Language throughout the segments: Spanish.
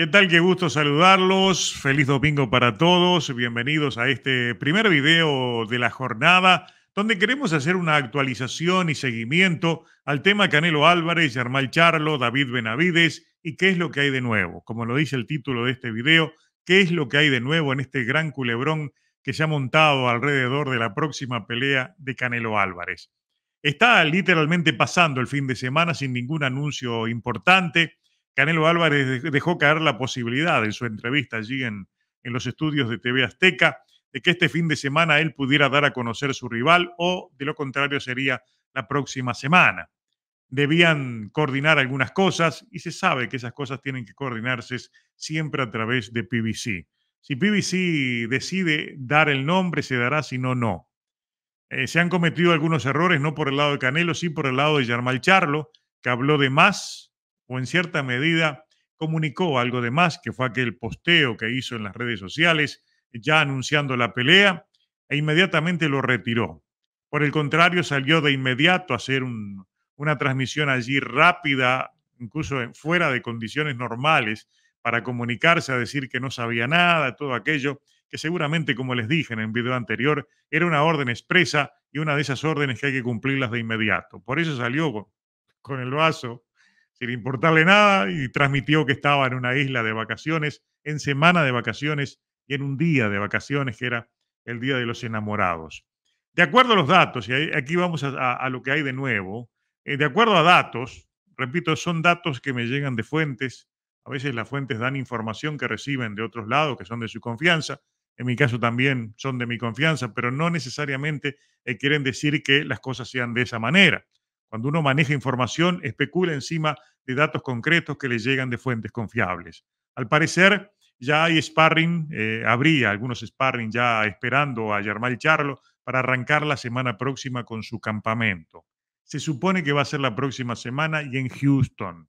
¿Qué tal? Qué gusto saludarlos. Feliz domingo para todos. Bienvenidos a este primer video de la jornada, donde queremos hacer una actualización y seguimiento al tema Canelo Álvarez, Armal Charlo, David Benavides y qué es lo que hay de nuevo. Como lo dice el título de este video, qué es lo que hay de nuevo en este gran culebrón que se ha montado alrededor de la próxima pelea de Canelo Álvarez. Está literalmente pasando el fin de semana sin ningún anuncio importante Canelo Álvarez dejó caer la posibilidad en su entrevista allí en, los estudios de TV Azteca de que este fin de semana él pudiera dar a conocer su rival o de lo contrario sería la próxima semana. Debían coordinar algunas cosas y se sabe que esas cosas tienen que coordinarse siempre a través de PBC. Si PBC decide dar el nombre, se dará, si no, no. Eh, se han cometido algunos errores, no por el lado de Canelo, sí por el lado de Germán Charlo, que habló de más o en cierta medida comunicó algo de más, que fue aquel posteo que hizo en las redes sociales, ya anunciando la pelea, e inmediatamente lo retiró. Por el contrario, salió de inmediato a hacer una transmisión allí rápida, incluso fuera de condiciones normales, para comunicarse, a decir que no sabía nada, todo aquello, que seguramente, como les dije en el video anterior, era una orden expresa y una de esas órdenes que hay que cumplirlas de inmediato. Por eso salió con el vaso sin importarle nada, y transmitió que estaba en una isla de vacaciones, en semana de vacaciones y en un día de vacaciones, que era el Día de los Enamorados. De acuerdo a los datos, y aquí vamos a, lo que hay de nuevo, eh, de acuerdo a datos, repito, son datos que me llegan de fuentes, a veces las fuentes dan información que reciben de otros lados, que son de su confianza, en mi caso también son de mi confianza, pero no necesariamente eh, quieren decir que las cosas sean de esa manera. Cuando uno maneja información, especula encima de datos concretos que le llegan de fuentes confiables. Al parecer, ya hay sparring, eh, habría algunos sparring ya esperando a Germán Charlo para arrancar la semana próxima con su campamento. Se supone que va a ser la próxima semana y en Houston.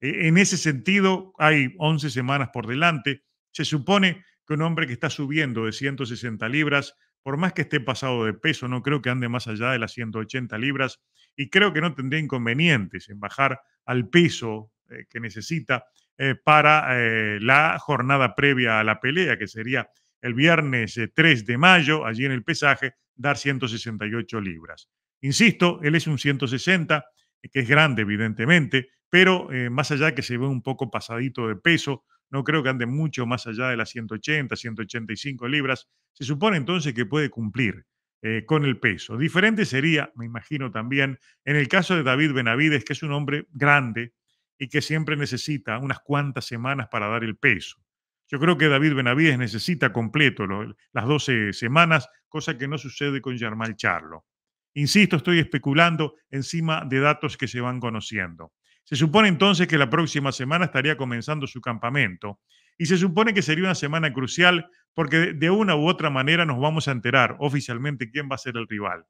E, en ese sentido, hay 11 semanas por delante. Se supone que un hombre que está subiendo de 160 libras por más que esté pasado de peso, no creo que ande más allá de las 180 libras y creo que no tendría inconvenientes en bajar al peso eh, que necesita eh, para eh, la jornada previa a la pelea, que sería el viernes 3 de mayo, allí en el pesaje, dar 168 libras. Insisto, él es un 160, que es grande evidentemente, pero más allá que se ve un poco pasadito de peso, no creo que ande mucho más allá de las 180, 185 libras. Se supone entonces que puede cumplir eh, con el peso. Diferente sería, me imagino también, en el caso de David Benavides, que es un hombre grande y que siempre necesita unas cuantas semanas para dar el peso. Yo creo que David Benavides necesita completo las 12 semanas, cosa que no sucede con Germán Charlo. Insisto, estoy especulando encima de datos que se van conociendo. Se supone entonces que la próxima semana estaría comenzando su campamento y se supone que sería una semana crucial porque de una u otra manera nos vamos a enterar oficialmente quién va a ser el rival.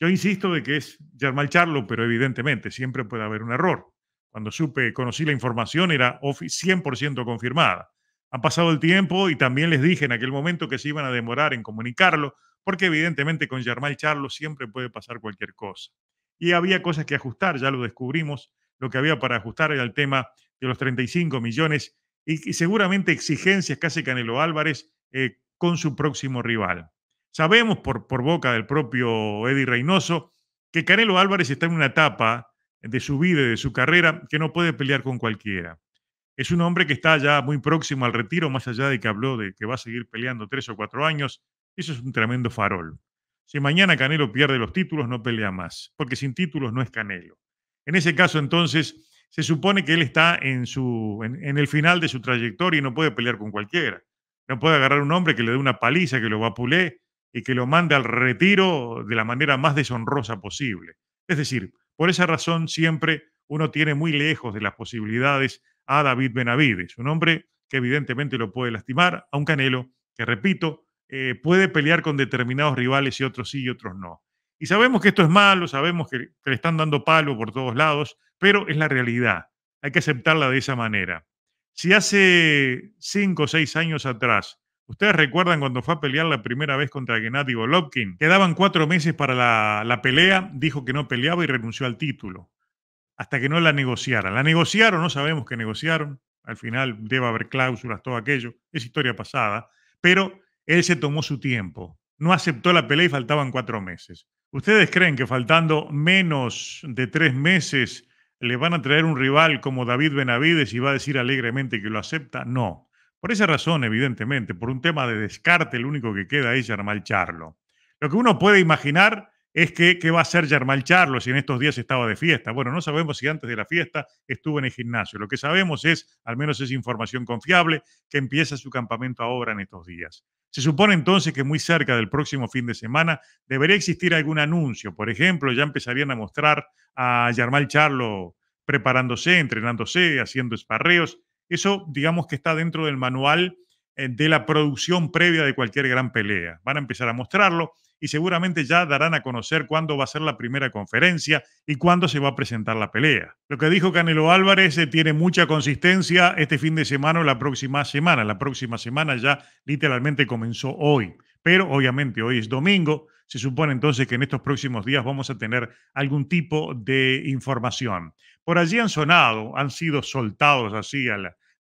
Yo insisto de que es Germán Charlo, pero evidentemente siempre puede haber un error. Cuando supe, conocí la información, era 100% confirmada. Han pasado el tiempo y también les dije en aquel momento que se iban a demorar en comunicarlo, porque evidentemente con Germán Charlo siempre puede pasar cualquier cosa. Y había cosas que ajustar, ya lo descubrimos lo que había para ajustar al el tema de los 35 millones y, seguramente exigencias que hace Canelo Álvarez eh, con su próximo rival. Sabemos por, por boca del propio Eddie Reynoso que Canelo Álvarez está en una etapa de su vida y de su carrera que no puede pelear con cualquiera. Es un hombre que está ya muy próximo al retiro, más allá de que habló de que va a seguir peleando tres o cuatro años. Eso es un tremendo farol. Si mañana Canelo pierde los títulos, no pelea más, porque sin títulos no es Canelo. En ese caso, entonces, se supone que él está en, su, en, el final de su trayectoria y no puede pelear con cualquiera. No puede agarrar un hombre que le dé una paliza, que lo vapule y que lo mande al retiro de la manera más deshonrosa posible. Es decir, por esa razón siempre uno tiene muy lejos de las posibilidades a David Benavides, un hombre que evidentemente lo puede lastimar, a un Canelo que, repito, eh, puede pelear con determinados rivales y otros sí y otros no. Y sabemos que esto es malo, sabemos que le están dando palo por todos lados, pero es la realidad. Hay que aceptarla de esa manera. Si hace cinco o seis años atrás, ustedes recuerdan cuando fue a pelear la primera vez contra Gennady Golovkin, quedaban cuatro meses para la, pelea, dijo que no peleaba y renunció al título, hasta que no la negociaran. La negociaron, no sabemos qué negociaron, al final debe haber cláusulas, todo aquello, es historia pasada, pero él se tomó su tiempo, no aceptó la pelea y faltaban cuatro meses. ¿Ustedes creen que faltando menos de tres meses le van a traer un rival como David Benavides y va a decir alegremente que lo acepta? No. Por esa razón, evidentemente, por un tema de descarte, lo único que queda es el Charlo. Lo que uno puede imaginar es que qué va a hacer Germán Charlo si en estos días estaba de fiesta. Bueno, no sabemos si antes de la fiesta estuvo en el gimnasio. Lo que sabemos es, al menos es información confiable, que empieza su campamento ahora en estos días. Se supone entonces que muy cerca del próximo fin de semana debería existir algún anuncio. Por ejemplo, ya empezarían a mostrar a Germán Charlo preparándose, entrenándose, haciendo esparreos. Eso, digamos que está dentro del manual eh, de la producción previa de cualquier gran pelea. Van a empezar a mostrarlo y seguramente ya darán a conocer cuándo va a ser la primera conferencia y cuándo se va a presentar la pelea. Lo que dijo Canelo Álvarez eh, tiene mucha consistencia este fin de semana o la próxima semana. La próxima semana ya literalmente comenzó hoy, pero obviamente hoy es domingo. Se supone entonces que en estos próximos días vamos a tener algún tipo de información. Por allí han sonado, han sido soltados así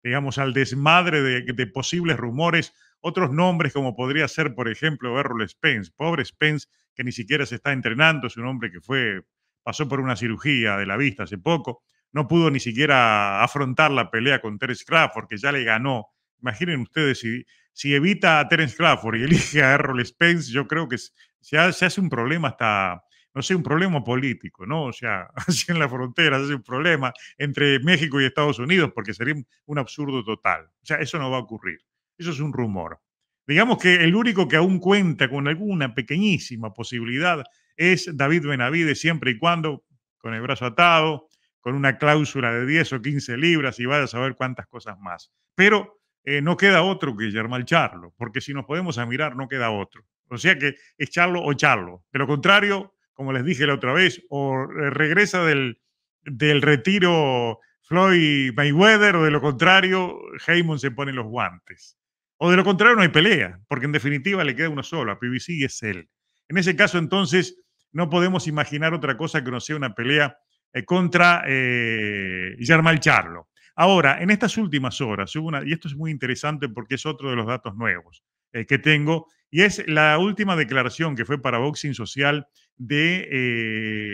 digamos, al desmadre de posibles rumores otros nombres como podría ser, por ejemplo, Errol Spence. Pobre Spence, que ni siquiera se está entrenando, es un hombre que fue, pasó por una cirugía de la vista hace poco, no pudo ni siquiera afrontar la pelea con Terence Crawford, que ya le ganó. Imaginen ustedes, si, si evita a Terence Crawford y elige a Errol Spence, yo creo que se hace un problema hasta, no sé, un problema político, ¿no? O sea, así en la frontera, se hace un problema entre México y Estados Unidos, porque sería un absurdo total. O sea, eso no va a ocurrir. Eso es un rumor. Digamos que el único que aún cuenta con alguna pequeñísima posibilidad es David Benavides, siempre y cuando con el brazo atado, con una cláusula de 10 o 15 libras y vaya a saber cuántas cosas más. Pero eh, no queda otro que Germán Charlo, porque si nos podemos admirar no queda otro. O sea que es Charlo o Charlo. De lo contrario, como les dije la otra vez, o eh, regresa del, del retiro Floyd Mayweather, o de lo contrario, Heyman se pone los guantes. O de lo contrario, no hay pelea, porque en definitiva le queda uno solo, a PBC y es él. En ese caso, entonces, no podemos imaginar otra cosa que no sea una pelea eh, contra eh, Charlo. Ahora, en estas últimas horas, y esto es muy interesante porque es otro de los datos nuevos eh, que tengo, y es la última declaración que fue para Boxing Social de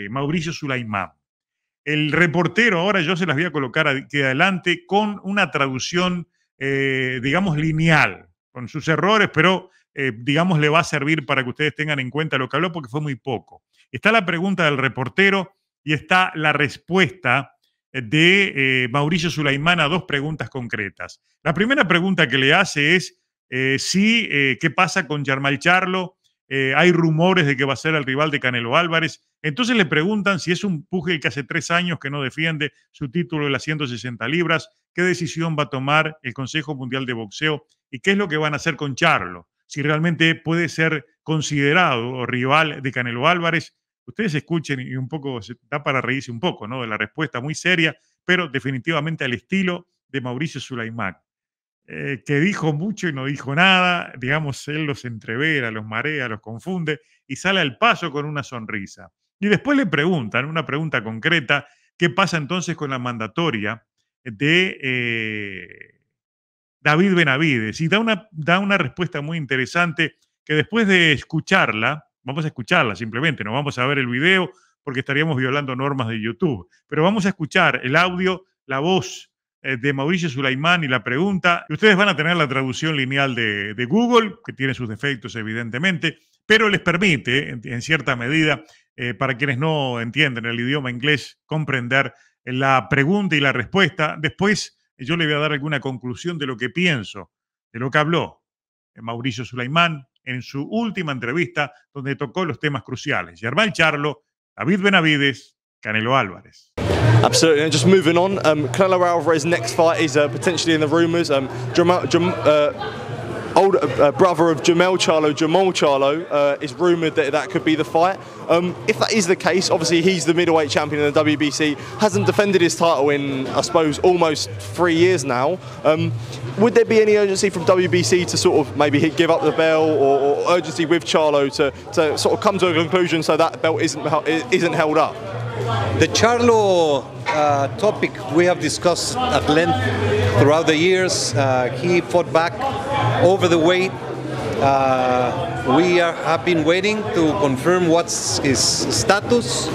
eh, Mauricio Sulaimán. El reportero, ahora yo se las voy a colocar aquí adelante con una traducción eh, digamos, lineal, con sus errores, pero eh, digamos, le va a servir para que ustedes tengan en cuenta lo que habló, porque fue muy poco. Está la pregunta del reportero y está la respuesta de eh, Mauricio Sulaimán a dos preguntas concretas. La primera pregunta que le hace es si, qué pasa con Yarmal Charlo eh, hay rumores de que va a ser el rival de Canelo Álvarez. Entonces le preguntan si es un puje que hace tres años que no defiende su título de las 160 libras, qué decisión va a tomar el Consejo Mundial de Boxeo y qué es lo que van a hacer con Charlo, si realmente puede ser considerado rival de Canelo Álvarez. Ustedes escuchen y un poco se da para reírse un poco, ¿no? De la respuesta muy seria, pero definitivamente al estilo de Mauricio Sulaimán. Eh, que dijo mucho y no dijo nada, digamos, él los entrevera, los marea, los confunde y sale al paso con una sonrisa. Y después le preguntan, una pregunta concreta, ¿qué pasa entonces con la mandatoria de eh, David Benavides? Y da una, da una respuesta muy interesante que después de escucharla, vamos a escucharla simplemente, no vamos a ver el video porque estaríamos violando normas de YouTube, pero vamos a escuchar el audio, la voz eh, de Mauricio Sulaimán y la pregunta. Ustedes van a tener la traducción lineal de, Google, que tiene sus defectos evidentemente, pero les permite, en, cierta medida, eh, para quienes no entienden el idioma inglés, comprender la pregunta y la respuesta. Después yo le voy a dar alguna conclusión de lo que pienso, de lo que habló eh, Mauricio Sulaimán en su última entrevista, donde tocó los temas cruciales. Germán Charlo, David Benavides, Canelo Álvarez. Absolutely. And just moving on, um, Canelo Alvarez's next fight is uh, potentially in the rumours. Um, Jamal, Jam uh, uh, uh, brother of Jamel Charlo, Jamal Charlo, uh, is rumoured that that could be the fight. Um, if that is the case, obviously he's the middleweight champion in the WBC, hasn't defended his title in, I suppose, almost three years now. Um, would there be any urgency from WBC to sort of maybe give up the belt or, or urgency with Charlo to, to sort of come to a conclusion so that belt isn't, isn't held up? The Charlo uh, topic we have discussed at length throughout the years. Uh, he fought back over the weight. Uh, we are, have been waiting to confirm what's his status.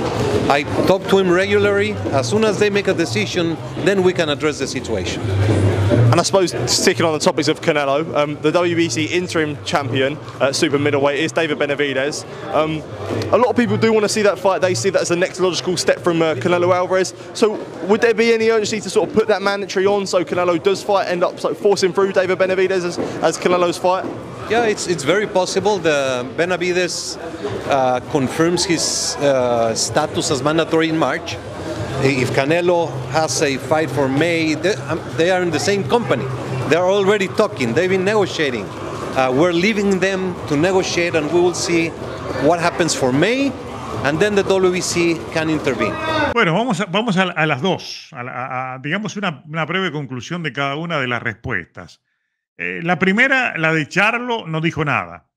I talk to him regularly. As soon as they make a decision, then we can address the situation. And I suppose sticking on the topics of Canelo, um, the WBC interim champion at super middleweight is David Benavides. Um, a lot of people do want to see that fight. They see that as the next logical step from uh, Canelo Alvarez. So would there be any urgency to sort of put that mandatory on so Canelo does fight, end up sort of forcing through David Benavides as, as Canelo's fight? Yeah, it's it's very possible. The Benavides uh, confirms his uh, status as mandatory in March. if Canelo has a fight for May, they, um, they are in the same company. They're already talking, they've been negotiating. Uh, we're leaving them to negotiate, and we will see what happens for May. And then the WBC can intervene. Bueno, vamos a, vamos a, a las dos, a, a, digamos una, una breve conclusión de cada una de las respuestas. Eh, la primera, la de Charlo, no dijo nada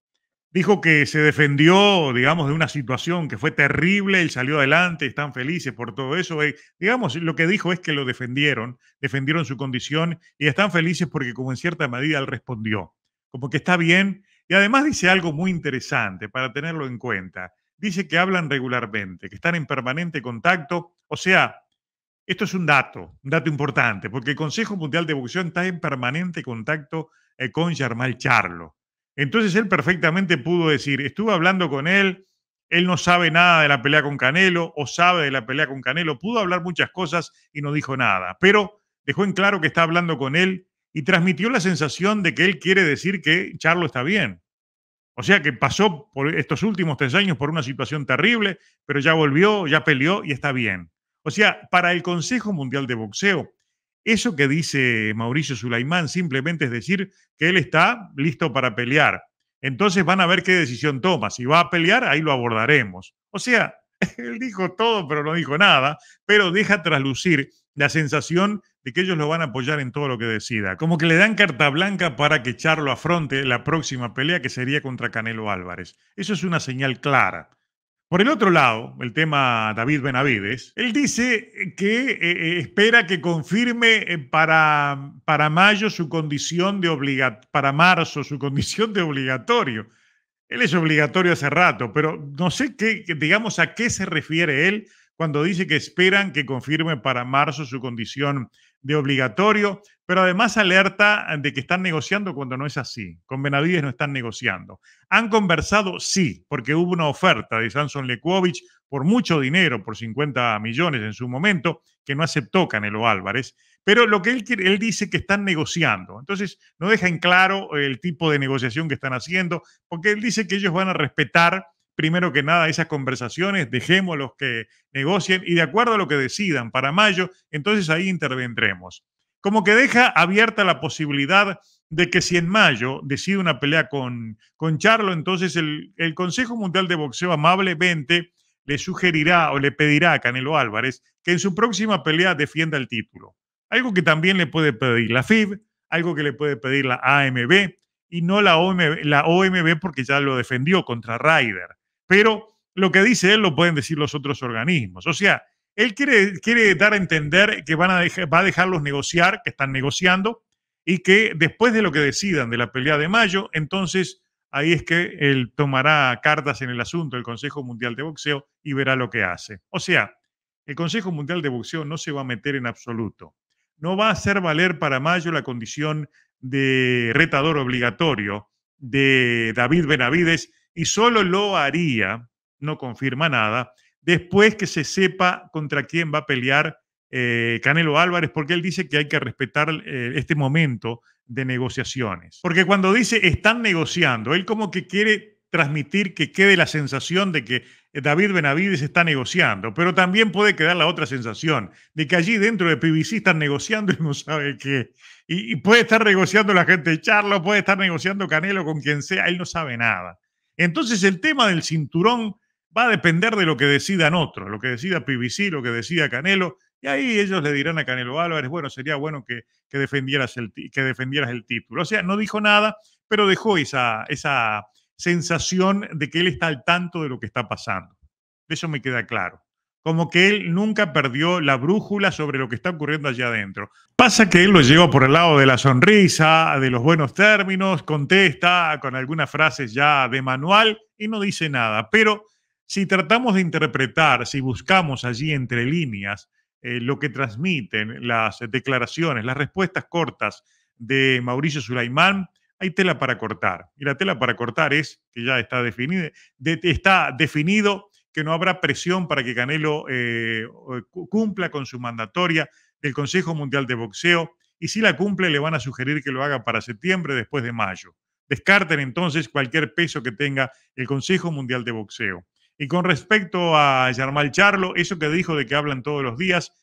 dijo que se defendió, digamos, de una situación que fue terrible, él salió adelante, están felices por todo eso. Eh, digamos, lo que dijo es que lo defendieron, defendieron su condición y están felices porque como en cierta medida él respondió, como que está bien. Y además dice algo muy interesante para tenerlo en cuenta. Dice que hablan regularmente, que están en permanente contacto. O sea, esto es un dato, un dato importante, porque el Consejo Mundial de Evolución está en permanente contacto eh, con Germán Charlo. Entonces él perfectamente pudo decir, estuve hablando con él, él no sabe nada de la pelea con Canelo o sabe de la pelea con Canelo, pudo hablar muchas cosas y no dijo nada, pero dejó en claro que está hablando con él y transmitió la sensación de que él quiere decir que Charlo está bien. O sea que pasó por estos últimos tres años por una situación terrible, pero ya volvió, ya peleó y está bien. O sea, para el Consejo Mundial de Boxeo, eso que dice Mauricio Sulaimán simplemente es decir que él está listo para pelear. Entonces van a ver qué decisión toma. Si va a pelear, ahí lo abordaremos. O sea, él dijo todo, pero no dijo nada, pero deja traslucir la sensación de que ellos lo van a apoyar en todo lo que decida. Como que le dan carta blanca para que Charlo afronte la próxima pelea que sería contra Canelo Álvarez. Eso es una señal clara. Por el otro lado, el tema David Benavides, él dice que eh, eh, espera que confirme eh, para, para mayo su condición de obligatorio, para marzo su condición de obligatorio. Él es obligatorio hace rato, pero no sé qué, digamos, a qué se refiere él cuando dice que esperan que confirme para marzo su condición de obligatorio, pero además alerta eh, de que están negociando cuando no es así. Con Benavides no están negociando. Han conversado, sí, porque hubo una oferta de Samson Lekovic por mucho dinero, por 50 millones en su momento, que no aceptó Canelo Álvarez. Pero lo que él, él dice que están negociando. Entonces, no deja en claro el tipo de negociación que están haciendo, porque él dice que ellos van a respetar primero que nada esas conversaciones, dejemos los que negocien y de acuerdo a lo que decidan para mayo, entonces ahí intervendremos. Como que deja abierta la posibilidad de que si en mayo decide una pelea con, con Charlo, entonces el, Consejo Mundial de Boxeo amablemente le sugerirá o le pedirá a Canelo Álvarez que en su próxima pelea defienda el título. Algo que también le puede pedir la FIB, algo que le puede pedir la AMB y no la la OMB porque ya lo defendió contra Ryder pero lo que dice él lo pueden decir los otros organismos. O sea, él quiere, quiere dar a entender que van a va a dejarlos negociar, que están negociando, y que después de lo que decidan de la pelea de mayo, entonces ahí es que él tomará cartas en el asunto el Consejo Mundial de Boxeo y verá lo que hace. O sea, el Consejo Mundial de Boxeo no se va a meter en absoluto. No va a hacer valer para mayo la condición de retador obligatorio de David Benavides y solo lo haría, no confirma nada, después que se sepa contra quién va a pelear eh, Canelo Álvarez, porque él dice que hay que respetar eh, este momento de negociaciones. Porque cuando dice están negociando, él como que quiere transmitir que quede la sensación de que David Benavides está negociando, pero también puede quedar la otra sensación de que allí dentro de PBC están negociando y no sabe qué. Y, y puede estar negociando la gente de Charlo, puede estar negociando Canelo con quien sea, él no sabe nada. Entonces el tema del cinturón va a depender de lo que decidan otros, lo que decida PBC, lo que decida Canelo, y ahí ellos le dirán a Canelo Álvarez, bueno, sería bueno que, que, defendieras, el, que defendieras el título. O sea, no dijo nada, pero dejó esa, esa sensación de que él está al tanto de lo que está pasando. De eso me queda claro como que él nunca perdió la brújula sobre lo que está ocurriendo allá adentro. Pasa que él lo lleva por el lado de la sonrisa, de los buenos términos, contesta con algunas frases ya de manual y no dice nada. Pero si tratamos de interpretar, si buscamos allí entre líneas eh, lo que transmiten las declaraciones, las respuestas cortas de Mauricio Sulaimán, hay tela para cortar. Y la tela para cortar es, que ya está, está definido que no habrá presión para que Canelo eh, cumpla con su mandatoria del Consejo Mundial de Boxeo y si la cumple le van a sugerir que lo haga para septiembre después de mayo. Descarten entonces cualquier peso que tenga el Consejo Mundial de Boxeo. Y con respecto a Yarmal Charlo, eso que dijo de que hablan todos los días,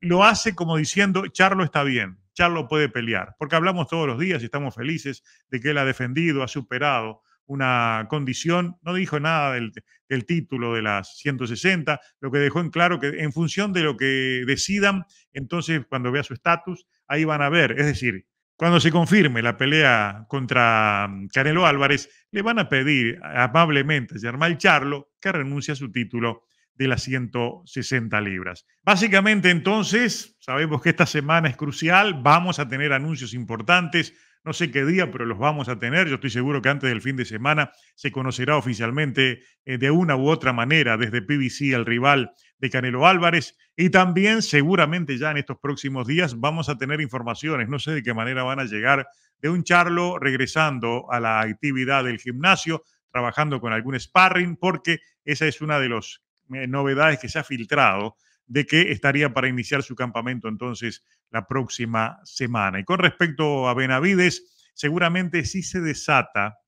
lo hace como diciendo, Charlo está bien, Charlo puede pelear, porque hablamos todos los días y estamos felices de que él ha defendido, ha superado una condición, no dijo nada del, título de las 160, lo que dejó en claro que en función de lo que decidan, entonces cuando vea su estatus, ahí van a ver, es decir, cuando se confirme la pelea contra mm, Canelo Álvarez, le van a pedir amablemente a Germán Charlo que renuncie a su título de las 160 libras. Básicamente entonces, sabemos que esta semana es crucial, vamos a tener anuncios importantes no sé qué día, pero los vamos a tener. Yo estoy seguro que antes del fin de semana se conocerá oficialmente eh, de una u otra manera desde PBC al rival de Canelo Álvarez. Y también seguramente ya en estos próximos días vamos a tener informaciones, no sé de qué manera van a llegar, de un charlo regresando a la actividad del gimnasio, trabajando con algún sparring, porque esa es una de las eh, novedades que se ha filtrado de que estaría para iniciar su campamento entonces la próxima semana. Y con respecto a Benavides, seguramente si se desata,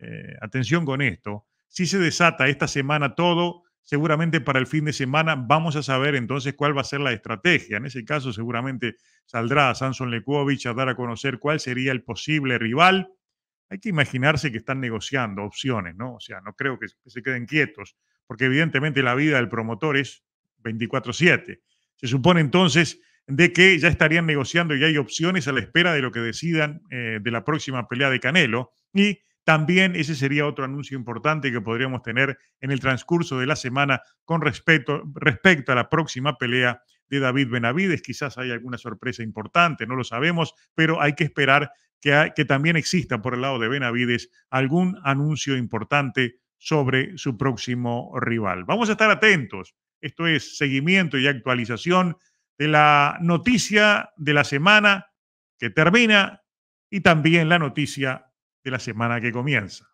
eh, atención con esto, si se desata esta semana todo, seguramente para el fin de semana vamos a saber entonces cuál va a ser la estrategia. En ese caso seguramente saldrá Samson Lekovic a dar a conocer cuál sería el posible rival. Hay que imaginarse que están negociando opciones, ¿no? O sea, no creo que se queden quietos, porque evidentemente la vida del promotor es 24-7. Se supone entonces de que ya estarían negociando y hay opciones a la espera de lo que decidan eh, de la próxima pelea de Canelo. Y también ese sería otro anuncio importante que podríamos tener en el transcurso de la semana con respecto, respecto a la próxima pelea de David Benavides. Quizás hay alguna sorpresa importante, no lo sabemos, pero hay que esperar que, que también exista por el lado de Benavides algún anuncio importante sobre su próximo rival. Vamos a estar atentos esto es seguimiento y actualización de la noticia de la semana que termina y también la noticia de la semana que comienza.